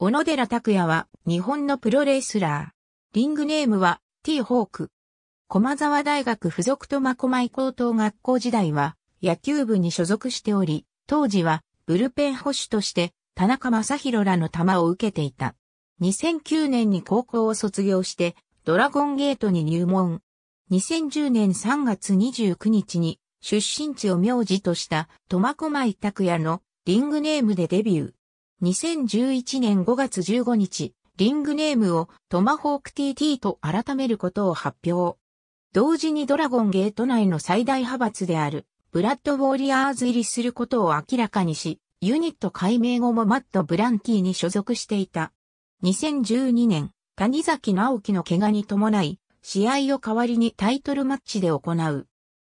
小野寺拓也は日本のプロレスラー。リングネームは T ホーク。駒沢大学附属苫小牧高等学校時代は野球部に所属しており、当時はブルペン保守として田中正宏らの球を受けていた。2009年に高校を卒業してドラゴンゲートに入門。2010年3月29日に出身地を名字とした苫小牧拓也のリングネームでデビュー。2011年5月15日、リングネームをトマホーク TT と改めることを発表。同時にドラゴンゲート内の最大派閥である、ブラッドウォーリアーズ入りすることを明らかにし、ユニット解明後もマット・ブランキーに所属していた。2012年、谷崎直樹の怪我に伴い、試合を代わりにタイトルマッチで行う。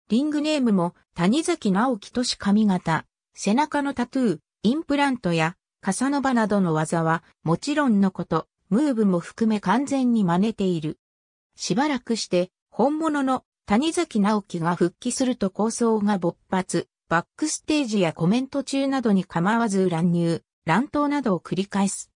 リングネームも谷崎直樹都市髪型、背中のタトゥー、インプラントやカサノバなどの技は、もちろんのこと、ムーブも含め完全に真似ている。しばらくして、本物の谷崎直樹が復帰すると構想が勃発、バックステージやコメント中などに構わず乱入、乱闘などを繰り返す。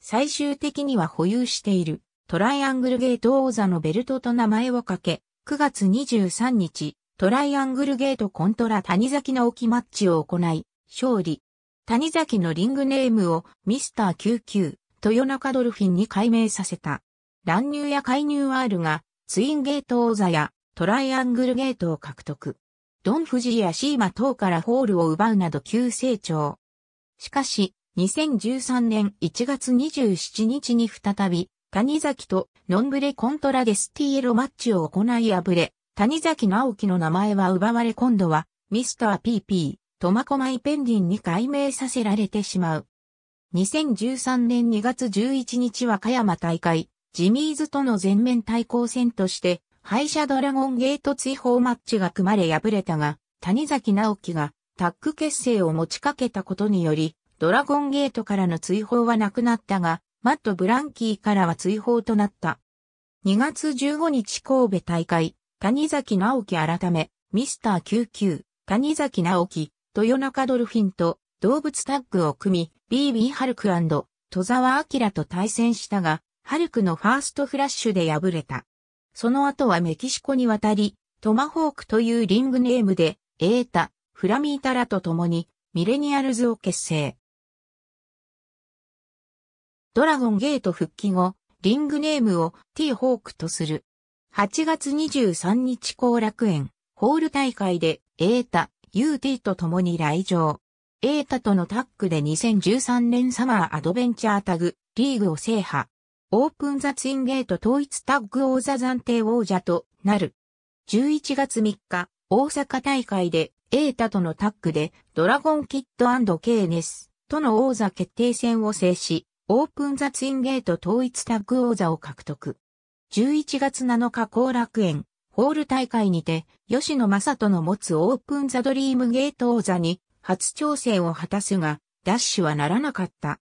最終的には保有しているトライアングルゲート王座のベルトと名前をかけ、9月23日、トライアングルゲートコントラ谷崎直樹マッチを行い、勝利。谷崎のリングネームをミスター99、豊中ドルフィンに改名させた。乱入や介入 R ールが、ツインゲート王座やトライアングルゲートを獲得。ドン・フジやシーマ等からホールを奪うなど急成長。しかし、2013年1月27日に再び、谷崎とノンブレコントラデスティエロマッチを行い敗れ、谷崎直樹の名前は奪われ今度は、ミスター PP、苫小牧ペンギンに改名させられてしまう。2013年2月11日和歌山大会、ジミーズとの全面対抗戦として、敗者ドラゴンゲート追放マッチが組まれ敗れたが、谷崎直樹がタッグ結成を持ちかけたことにより、ドラゴンゲートからの追放はなくなったが、マット・ブランキーからは追放となった。2月15日神戸大会、谷崎直樹改め、ミスター99、谷崎直樹、豊中ドルフィンと動物タッグを組み、BB ハルク戸沢明と対戦したが、ハルクのファーストフラッシュで敗れた。その後はメキシコに渡り、トマホークというリングネームで、エータ、フラミータラと共に、ミレニアルズを結成。ドラゴンゲート復帰後、リングネームを T ホークとする。8月23日後楽園、ホール大会で、エータ、UT と共に来場。エータとのタッグで2013年サマーアドベンチャータグ、リーグを制覇。オープンザツインゲート統一タッグ王座暫定王者となる。11月3日、大阪大会で、エータとのタッグで、ドラゴンキッドケーネスとの王座決定戦を制し、オープンザツインゲート統一タッグ王座を獲得。11月7日後楽園、ホール大会にて、吉野正人の持つオープンザドリームゲート王座に初挑戦を果たすが、ダッシュはならなかった。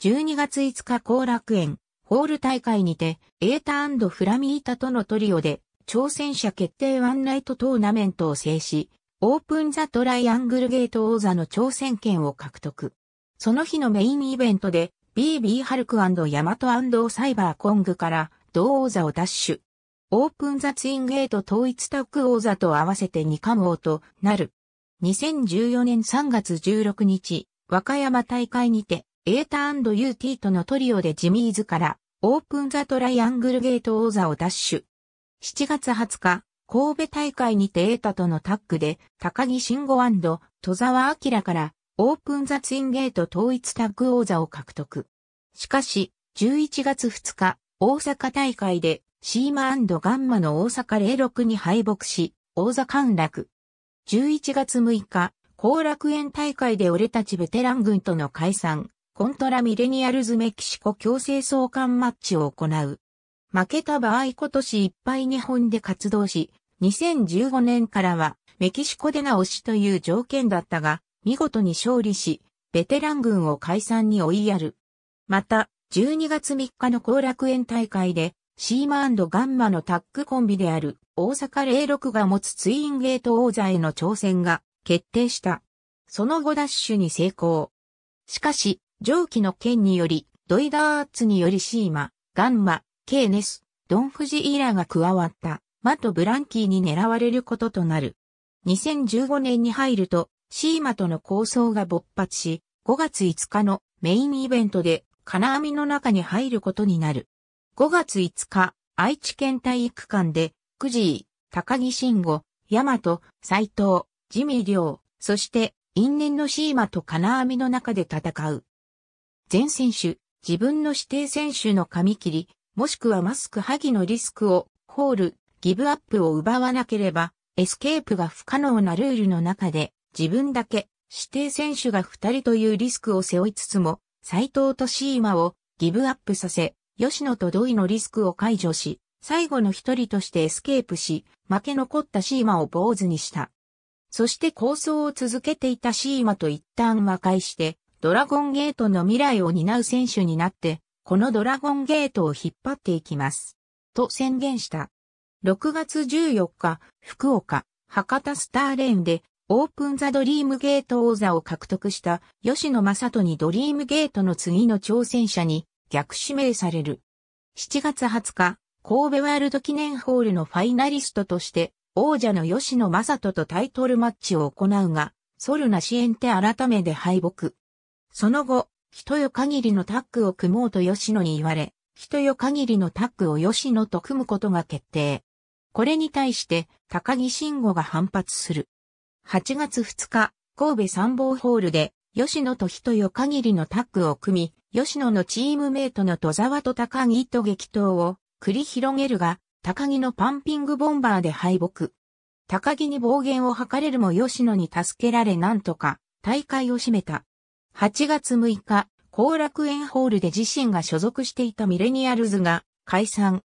12月5日後楽園、ホール大会にて、エータフラミータとのトリオで、挑戦者決定ワンナイトトーナメントを制し、オープンザトライアングルゲート王座の挑戦権を獲得。その日のメインイベントで、BB ハルクヤマトサイバーコングから同王座をダッシュ。オープンザツインゲート統一タッグ王座と合わせて二冠王となる。2014年3月16日、和歌山大会にて、エーター &UT とのトリオでジミーズからオープンザトライアングルゲート王座を奪取。7月20日、神戸大会にてエータとのタッグで、高木慎吾戸沢明からオープンザツインゲート統一タッグ王座を獲得。しかし、11月2日、大阪大会でシーマガンマの大阪06に敗北し、王座陥落。11月6日、後楽園大会で俺たちベテラン軍との解散、コントラミレニアルズメキシコ強制送還マッチを行う。負けた場合今年いっぱい日本で活動し、2015年からはメキシコで直しという条件だったが、見事に勝利し、ベテラン軍を解散に追いやる。また、12月3日の後楽園大会でシーマガンマのタッグコンビである大阪06が持つツインゲート王座への挑戦が決定した。その後ダッシュに成功。しかし、上記の件により、ドイダーツによりシーマ、ガンマ、ケーネス、ドンフジイーラが加わった、マとブランキーに狙われることとなる。2015年に入ると、シーマとの構想が勃発し、5月5日のメインイベントで金網の中に入ることになる。5月5日、愛知県体育館で、くじー、高木慎吾、大和、斎藤、ジミリウ、そして、因縁のシーマと金網の中で戦う。全選手、自分の指定選手の髪切り、もしくはマスク萩のリスクを、ホール、ギブアップを奪わなければ、エスケープが不可能なルールの中で、自分だけ、指定選手が2人というリスクを背負いつつも、斎藤とシーマをギブアップさせ、吉野と土井のリスクを解除し、最後の一人としてエスケープし、負け残ったシーマを坊主にした。そして構想を続けていたシーマと一旦和解して、ドラゴンゲートの未来を担う選手になって、このドラゴンゲートを引っ張っていきます。と宣言した。6月14日、福岡、博多スターレーンで、オープンザドリームゲート王座を獲得した吉野正人にドリームゲートの次の挑戦者に逆指名される。7月20日、神戸ワールド記念ホールのファイナリストとして、王者の吉野正人とタイトルマッチを行うが、ソルナ支援て改めで敗北。その後、人よ限りのタッグを組もうと吉野に言われ、人よ限りのタッグを吉野と組むことが決定。これに対して、高木慎吾が反発する。8月2日、神戸参謀ホールで、吉野と人よ限りのタッグを組み、吉野のチームメイトの戸沢と高木と激闘を繰り広げるが、高木のパンピングボンバーで敗北。高木に暴言を吐かれるも吉野に助けられなんとか大会を閉めた。8月6日、後楽園ホールで自身が所属していたミレニアルズが解散。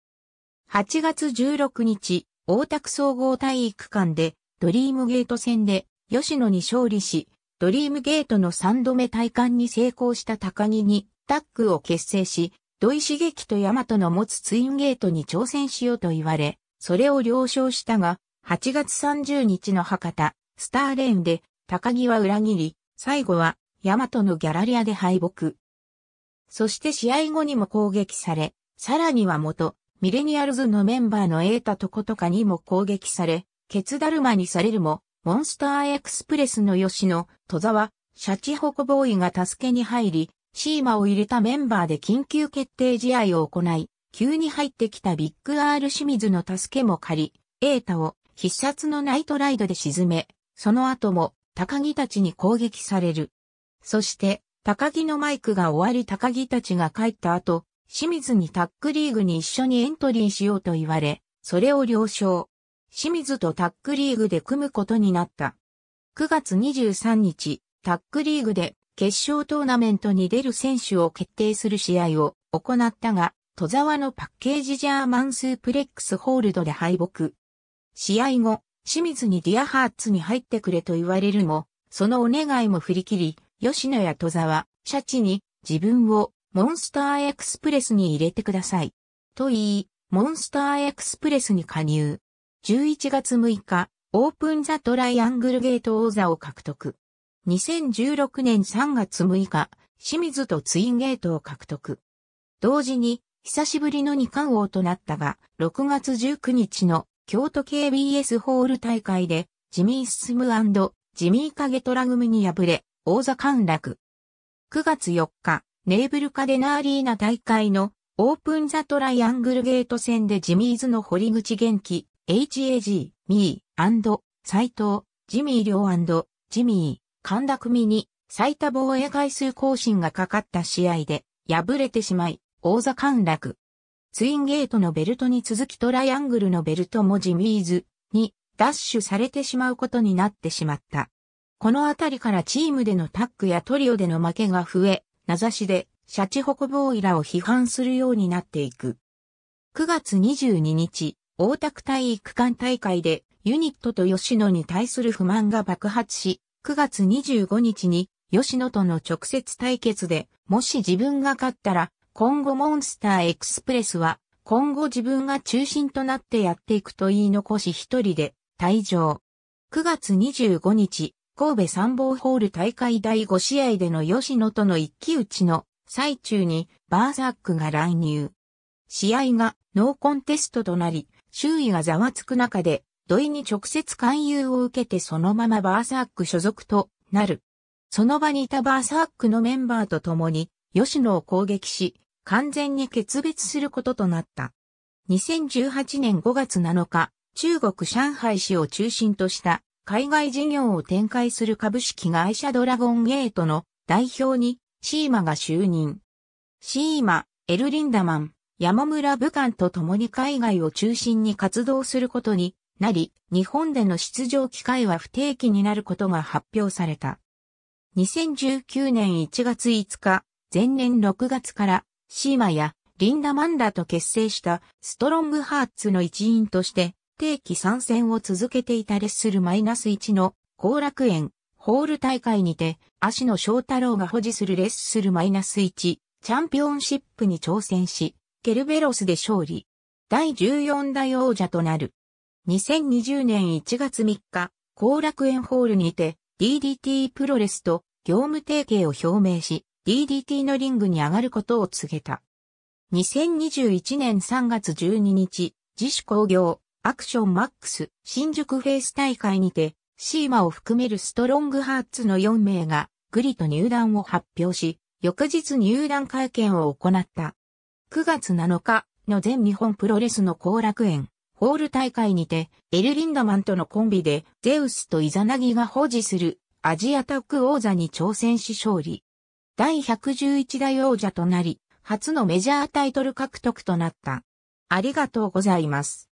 8月16日、大田区総合体育館でドリームゲート戦で吉野に勝利し、ドリームゲートの3度目体感に成功した高木にタッグを結成し、土井茂樹とヤマトの持つツインゲートに挑戦しようと言われ、それを了承したが、8月30日の博多、スターレーンで、高木は裏切り、最後は、ヤマトのギャラリアで敗北。そして試合後にも攻撃され、さらには元、ミレニアルズのメンバーのータとことかにも攻撃され、ケツだるまにされるも、モンスターエクスプレスの吉野、戸沢、シャチホコボーイが助けに入り、シーマを入れたメンバーで緊急決定試合を行い、急に入ってきたビッグ R 清水の助けも借り、エータを必殺のナイトライドで沈め、その後も高木たちに攻撃される。そして、高木のマイクが終わり高木たちが帰った後、清水にタックリーグに一緒にエントリーしようと言われ、それを了承。清水とタックリーグで組むことになった。9月23日、タックリーグで決勝トーナメントに出る選手を決定する試合を行ったが、戸沢のパッケージジャーマンスープレックスホールドで敗北。試合後、清水にディアハーツに入ってくれと言われるも、そのお願いも振り切り、吉野や戸沢、シャチに自分をモンスターエクスプレスに入れてください。と言い、モンスターエクスプレスに加入。11月6日、オープンザトライアングルゲート王座を獲得。2016年3月6日、清水とツインゲートを獲得。同時に、久しぶりの二冠王となったが、6月19日の京都 KBS ホール大会で、ジミー・スムジミー・カゲトラ組に敗れ、王座陥落。9月4日、ネーブルカデナーリーナ大会のオープンザトライアングルゲート戦でジミーズの堀口元気、HAG、ミー、斎藤、ジミー両ジミー、神田組に最多防衛回数更新がかかった試合で敗れてしまい、王座陥落。ツインゲートのベルトに続きトライアングルのベルトもジミーズにダッシュされてしまうことになってしまった。このあたりからチームでのタッグやトリオでの負けが増え、名指しでシャチホコボーイらを批判するようになっていく。9月22日、大田区体育館大会でユニットと吉野に対する不満が爆発し、9月25日に吉野との直接対決で、もし自分が勝ったら、今後モンスターエクスプレスは、今後自分が中心となってやっていくと言い残し一人で退場。9月25日、神戸参謀ホール大会第5試合での吉野との一騎打ちの最中にバーザックが乱入。試合がノーコンテストとなり、周囲がざわつく中で、土井に直接勧誘を受けてそのままバーサーク所属となる。その場にいたバーサークのメンバーと共に、吉野を攻撃し、完全に決別することとなった。2018年5月7日、中国上海市を中心とした海外事業を展開する株式会社ドラゴンゲートの代表にシーマが就任。シーマ、エル・リンダマン、山村武漢と共に海外を中心に活動することになり、日本での出場機会は不定期になることが発表された。2019年1月5日、前年6月から、シーマやリンダマンダと結成したストロングハーツの一員として、定期参戦を続けていたレッスルマイナス1の後楽園ホール大会にて、足野翔太郎が保持するレッスルマイナス1チャンピオンシップに挑戦し、ケルベロスで勝利。第14代王者となる。2020年1月3日、後楽園ホールにて DDT プロレスと業務提携を表明し、DDT のリングに上がることを告げた。2021年3月12日、自主工業、アクションマックス、新宿フェイス大会にて、シーマを含めるストロングハーツの4名が、グリと入団を発表し、翌日入団会見を行った。9月7日の全日本プロレスの後楽園、ホール大会にて、エル・リンダマンとのコンビで、ゼウスとイザナギが保持するアジアタック王座に挑戦し勝利。第111代王者となり、初のメジャータイトル獲得となった。ありがとうございます。